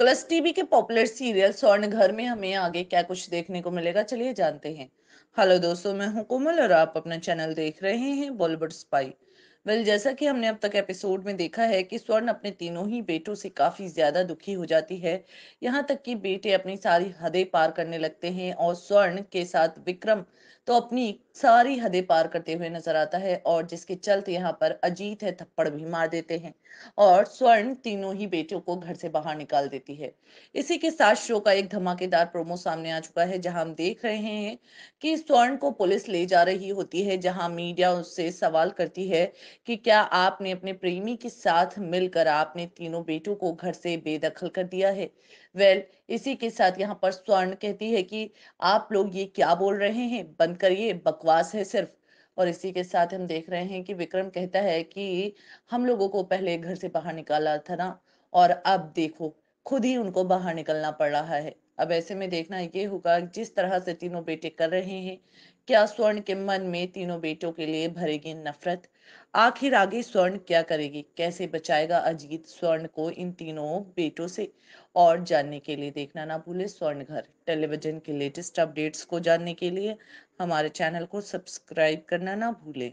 colours TV के popular serial Swaran Ghar में हमें आगे क्या कुछ देखने को मिलेगा चलिए जानते हैं हेलो दोस्तों मैं हूं कोमल और आप अपना चैनल देख रहे हैं बॉलीवुड स्पाई वेल जैसा कि हमने अब तक एपिसोड में देखा है कि स्वर्ण अपने तीनों ही बेटों से काफी ज्यादा दुखी हो जाती है यहाँ तक कि बेटे अपनी सारी हदें पार करने लगते हैं और स्वर्ण के साथ विक्रम तो अपनी सारी हदें पार करते हुए नजर आता है और जिसके चलते यहाँ पर अजीत है थप्पड़ भी मार देते हैं और स्वर्ण तीनों ही बेटियों को घर से बाहर निकाल देती है इसी के साथ शो का एक धमाकेदार प्रोमो सामने आ चुका है जहां हम देख रहे हैं कि स्वर्ण को पुलिस ले जा रही होती है जहां मीडिया उससे सवाल करती है कि क्या आपने अपने प्रेमी के साथ मिलकर आपने तीनों बेटों को घर से बेदखल कर दिया है वेल well, इसी के साथ यहाँ पर स्वर्ण कहती है कि आप लोग ये क्या बोल रहे हैं बंद करिए बकवास है सिर्फ और इसी के साथ हम देख रहे हैं कि विक्रम कहता है कि हम लोगों को पहले घर से बाहर निकाला था ना और अब देखो खुद ही उनको बाहर निकलना पड़ रहा है अब ऐसे में देखना ये होगा जिस तरह से तीनों बेटे कर रहे हैं क्या स्वर्ण के मन में तीनों बेटों के लिए भरेगी नफरत आखिर आगे स्वर्ण क्या करेगी कैसे बचाएगा अजीत स्वर्ण को इन तीनों बेटों से और जानने के लिए देखना ना भूले स्वर्ण घर टेलीविजन के लेटेस्ट अपडेट्स को जानने के लिए हमारे चैनल को सब्सक्राइब करना ना भूलें